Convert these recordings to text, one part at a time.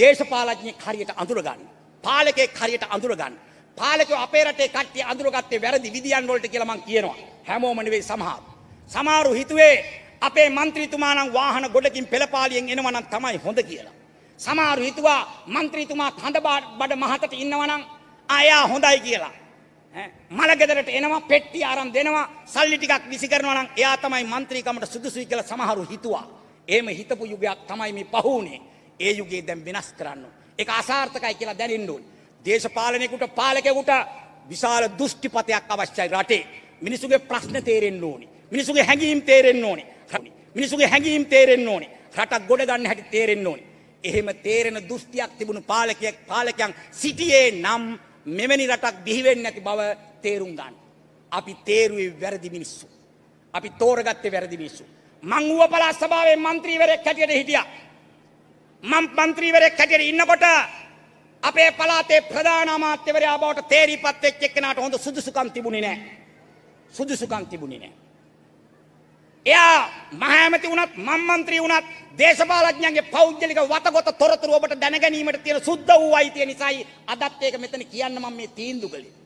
දේශපාලඥයෙක් හරියට අඳුරගන්න. පාලකෙක් හරියට අඳුරගන්න. පාලකයෝ අපේ රටේ කට්ටිය අඳුරගත්තේ වැරදි විදියන් වලට කියලා මං කියනවා. හැමෝම නෙවෙයි සමහර. සමහරු හිතුවේ අපේ മന്ത്രിතුමා නම් වාහන ගොඩකින් පෙළපාලියෙන් එනවා නම් තමයි හොඳ කියලා. සමහරු හිතුවා മന്ത്രിතුමා හඳ බඩ මහතට ඉන්නවා නම් ආයා හොඳයි කියලා. මලගෙදරට එනවා පෙට්ටි අරන් දෙනවා සල්ලි ටිකක් විසි කරනවා නම් එයා තමයි മന്ത്രിකමට සුදුසුයි කියලා සමහරු හිතුවා. එහෙම හිතපු යුගයක් තමයි මේ පහු වුණේ. ඒ යුගයේ දැන් වෙනස් කරන්න. ඒක අසාර්ථකයි කියලා දැනෙන්න ඕනේ. දේශපාලනයෙකුට පාලකයෙකුට විශාල දෘෂ්ටිපතයක් අවශ්‍යයි රටේ. මිනිසුගේ ප්‍රශ්න තේරෙන්න ඕනේ. මිනිසුගේ හැඟීම් තේරෙන්න ඕනේ. මිනිසුගේ හැඟීම් තේරෙන්න ඕනේ. රටක් ගොඩ ගන්න හැටි තේරෙන්න ඕනේ. එහෙම තේරෙන දෘෂ්ටියක් තිබුණු පාලකයෙක් පාලකයන් සිටියේ නම් මෙවැනි රටක් බිහි වෙන්නේ නැති බව තේරුම් ගන්න. අපි තේරුවේ වැරදි මිනිස්සු. අපි තෝරගත්තේ වැරදි මිනිස්සු. මං ඌව පළාත් සභාවේ മന്ത്രിවරයෙක් හැටියට හිටියා. මම මන්ත්‍රීවරයෙක් හැටියට ඉන්නකොට අපේ පළාතේ ප්‍රධාන අමාත්‍යවරයා බවට තේරිපත් වෙච්ච එක්කෙනාට හොඳ සුදුසුකම් තිබුණේ නැහැ. සුදුසුකම් තිබුණේ නැහැ. එයා මහෑමති වුණත් මම മന്ത്രി වුණත් දේශපාලඥයන්ගේ පෞද්ගලික වතගොත තොරතුරු ඔබට දැනගැනීමට තියෙන සුද්ධ වූ අයිතිය නිසායි අදත් ඒක මෙතන කියන්න මම මේ තීන්දුව කළේ.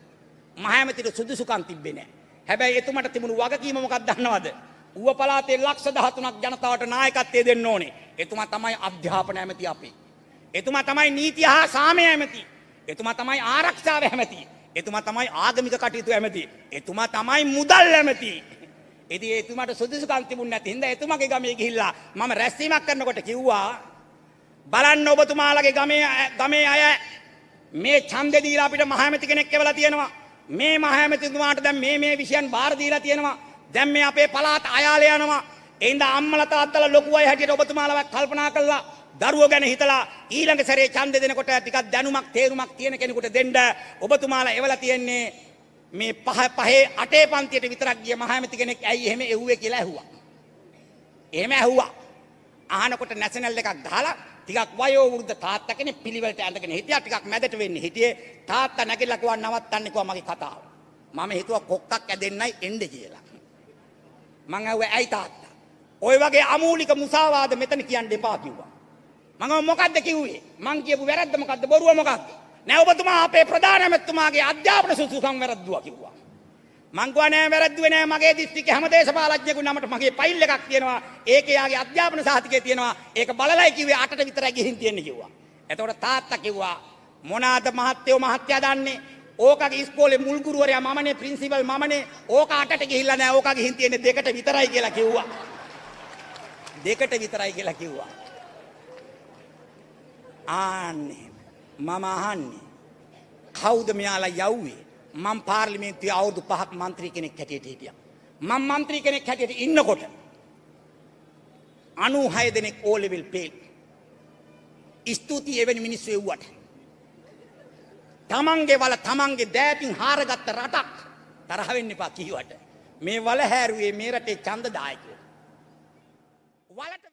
මහෑමතිට සුදුසුකම් තිබ්බේ නැහැ. හැබැයි එතුමට තිබුණු වගකීම මොකක්ද දන්නවද? ඌව පළාතේ ලක්ෂ 13ක් ජනතාවට නායකත්වය දෙන්න ඕනේ. එතුමා තමයි අධ්‍යාපන ඇමති අපි. එතුමා තමයි නීතිය හා සාමය ඇමති. එතුමා තමයි ආරක්ෂාව ඇමති. එතුමා තමයි ආගමික කටයුතු ඇමති. එතුමා තමයි මුදල් ඇමති. ඉතින් එතුමාට සුදුසුකම් තිබුණ නැති හින්දා එතුමාගේ ගමේ ගිහිල්ලා මම රැස්වීමක් කරනකොට කිව්වා බලන්න ඔබතුමාලගේ ගමේ ගමේ අය මේ ඡන්දේ දීලා අපිට මහාමැති කෙනෙක් කියලා තියෙනවා. මේ මහාමැතිතුමාට දැන් මේ මේ විෂයන් බාර දීලා තියෙනවා. දැන් මේ අපේ පළාත අයාල යනවා. එඳ අම්මලා තාත්තලා ලොකු අය හැටියට ඔබතුමාලා කල්පනා කළා දරුවෝ ගැන හිතලා ඊළඟ සැරේ ඡන්දෙ දෙනකොට ටිකක් දැනුමක් තේරුමක් තියෙන කෙනෙකුට දෙන්න ඔබතුමාලා එවලා තියෙන්නේ මේ පහ පහේ අටේ පන්තියට විතරක් ගිය මහාමති කෙනෙක් ඇයි එහෙම එව්වේ කියලා ඇහුවා. එහෙම ඇහුවා. අහනකොට නැෂනල් එකක් දාලා ටිකක් වයෝ වෘද්ධ තාත්තා කෙනෙක් පිළිවෙලට ඇඳගෙන හිටියා ටිකක් මැදට වෙන්නේ හිටියේ තාත්තා නැගිටලා කිව්වා නවත්තන්න කිව්වා මගේ කතාව. මම හිතුවා කොක්කක් ඇදෙන්නයි එන්නේ කියලා. මං ඇහුව ඇයි තාත්තා? ඔය වගේ අමූලික මුසාවාද මෙතන කියන්න එපා කිව්වා. මම මොකද්ද කිව්වේ? මං කියපු වැරද්ද මොකද්ද? බොරුව මොකක්ද? නෑ ඔබතුමා අපේ ප්‍රධාන ඇමතුමාගේ අධ්‍යාපන සුසුසම් වැරද්දුවා කිව්වා. මං ගුවා නෑ වැරද්දුවේ නෑ මගේ දිස්ත්‍රික්කේ හැම දේශපාලඥයෙකු නමට මගේ ෆයිල් එකක් තියෙනවා. ඒක යාගේ අධ්‍යාපන සහතිකයේ තියෙනවා. ඒක බලලයි කිව්වේ 8ට විතරයි ගිහින් තියෙන්නේ කිව්වා. එතකොට තාත්තා කිව්වා මොනාද මහත්යෝ මහත්යා දන්නේ ඕකගේ ඉස්කෝලේ මුල් ගුරුවරයා මමනේ ප්‍රින්සිපල් මමනේ ඕක අටට ගිහිල්ලා නැහැ ඕකගේ හින් තියෙන්නේ දෙකට විතරයි කියලා කිව්වා දෙකට විතරයි කියලා කිව්වා ආන්නේ මම අහන්නේ කවුද මෙයාලා යව්වේ මම පාර්ලිමේන්තුවේ අවුරුදු පහක් മന്ത്രി කෙනෙක් හැටියට හිටියා මම മന്ത്രി කෙනෙක් හැටියට ඉන්නකොට 96 දෙනෙක් ඕ ලෙවල් පේල් ස්තුතියි එවැනි මිනිස්සු එව්වට තමන්ගේ වල තමන්ගේ දෑපින් හාරගත්ත රටක් තරහ වෙන්න එපා කිහිවට. මේ වල හැරුවේ මේ රටේ ඡන්දදායකයෝ. වලට